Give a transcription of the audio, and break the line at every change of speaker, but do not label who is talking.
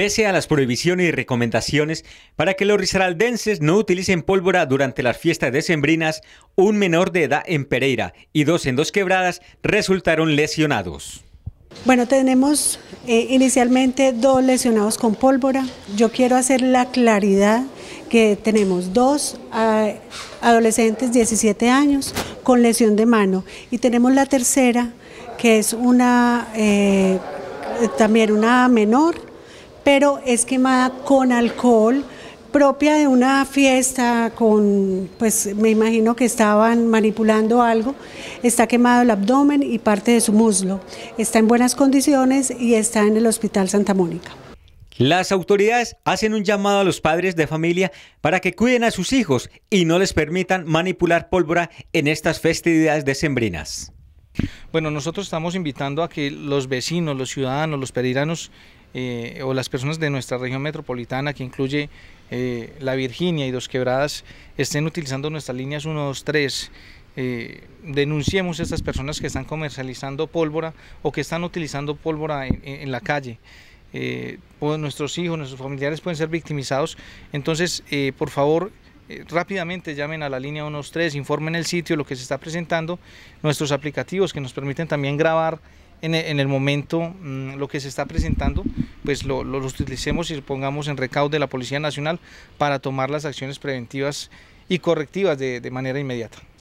pese a las prohibiciones y recomendaciones para que los risaraldenses no utilicen pólvora durante las fiestas decembrinas, un menor de edad en Pereira y dos en Dos Quebradas resultaron lesionados.
Bueno, tenemos eh, inicialmente dos lesionados con pólvora. Yo quiero hacer la claridad que tenemos dos ah, adolescentes, 17 años, con lesión de mano. Y tenemos la tercera, que es una, eh, también una menor, pero es quemada con alcohol propia de una fiesta con, pues me imagino que estaban manipulando algo, está quemado el abdomen y parte de su muslo, está en buenas condiciones y está en el Hospital Santa Mónica.
Las autoridades hacen un llamado a los padres de familia para que cuiden a sus hijos y no les permitan manipular pólvora en estas festividades decembrinas.
Bueno, nosotros estamos invitando a que los vecinos, los ciudadanos, los periranos, eh, o las personas de nuestra región metropolitana, que incluye eh, la Virginia y Dos Quebradas, estén utilizando nuestras líneas 1, 2, 3. denunciemos a estas personas que están comercializando pólvora o que están utilizando pólvora en, la calle. Eh, pues nuestros hijos, nuestros familiares pueden ser victimizados. Entonces, por favor, rápidamente llamen a la línea 123, informen el sitio, lo que se está presentando, nuestros aplicativos que nos permiten también grabar en, el momento mm, lo que se está presentando, pues lo, utilicemos y lo pongamos en recaudo de la Policía Nacional para tomar las acciones preventivas y correctivas de manera inmediata.